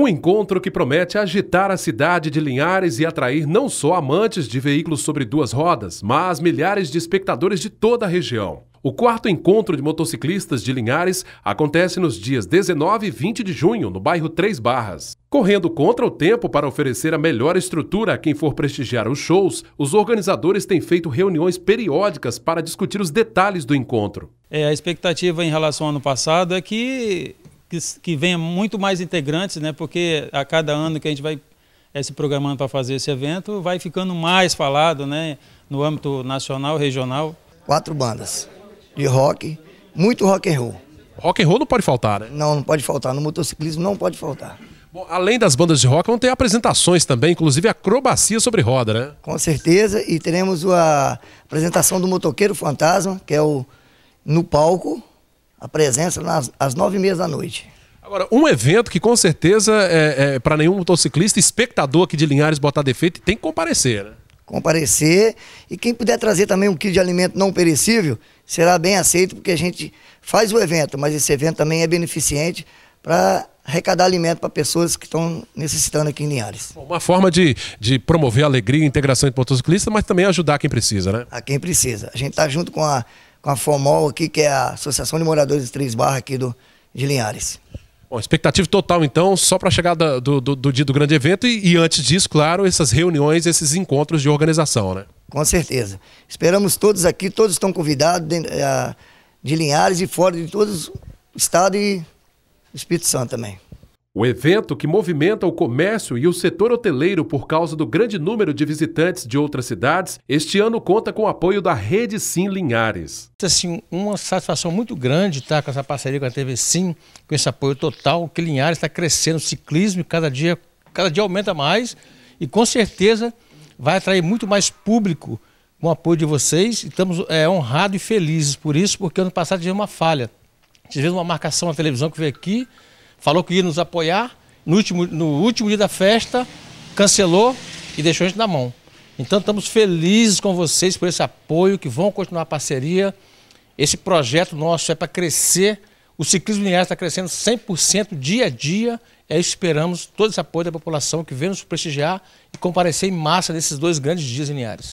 Um encontro que promete agitar a cidade de Linhares e atrair não só amantes de veículos sobre duas rodas, mas milhares de espectadores de toda a região. O quarto encontro de motociclistas de Linhares acontece nos dias 19 e 20 de junho, no bairro Três Barras. Correndo contra o tempo para oferecer a melhor estrutura a quem for prestigiar os shows, os organizadores têm feito reuniões periódicas para discutir os detalhes do encontro. É, a expectativa em relação ao ano passado é que que, que venha muito mais integrantes, né? porque a cada ano que a gente vai é, se programando para fazer esse evento, vai ficando mais falado né? no âmbito nacional, regional. Quatro bandas de rock, muito rock and roll. Rock and roll não pode faltar, né? Não, não pode faltar. No motociclismo não pode faltar. Bom, além das bandas de rock, vão ter apresentações também, inclusive acrobacia sobre roda, né? Com certeza, e teremos a apresentação do Motoqueiro Fantasma, que é o no palco, a presença nas, às nove e meia da noite. Agora, um evento que com certeza é, é para nenhum motociclista, espectador aqui de Linhares botar defeito, tem que comparecer, né? Comparecer. E quem puder trazer também um quilo de alimento não perecível, será bem aceito, porque a gente faz o evento, mas esse evento também é beneficente para arrecadar alimento para pessoas que estão necessitando aqui em Linhares. Uma forma de, de promover alegria e integração entre motociclistas, mas também ajudar quem precisa, né? A quem precisa. A gente está junto com a com a FOMOL aqui, que é a Associação de Moradores de Três Barras aqui do, de Linhares. Bom, expectativa total, então, só para a do, do, do, dia do grande evento e, e, antes disso, claro, essas reuniões, esses encontros de organização, né? Com certeza. Esperamos todos aqui, todos estão convidados de, eh, de Linhares e fora de todos o estado e Espírito Santo também. O evento, que movimenta o comércio e o setor hoteleiro por causa do grande número de visitantes de outras cidades, este ano conta com o apoio da Rede Sim Linhares. Assim, uma satisfação muito grande estar tá com essa parceria com a TV Sim, com esse apoio total, que Linhares está crescendo, o ciclismo cada dia, cada dia aumenta mais e com certeza vai atrair muito mais público com o apoio de vocês. Estamos é, honrados e felizes por isso, porque ano passado tivemos uma falha. Tivemos uma marcação na televisão que veio aqui Falou que ia nos apoiar, no último, no último dia da festa, cancelou e deixou a gente na mão. Então estamos felizes com vocês por esse apoio, que vão continuar a parceria. Esse projeto nosso é para crescer. O ciclismo linear está crescendo 100% dia a dia. É, esperamos todo esse apoio da população que vem nos prestigiar e comparecer em massa nesses dois grandes dias lineares.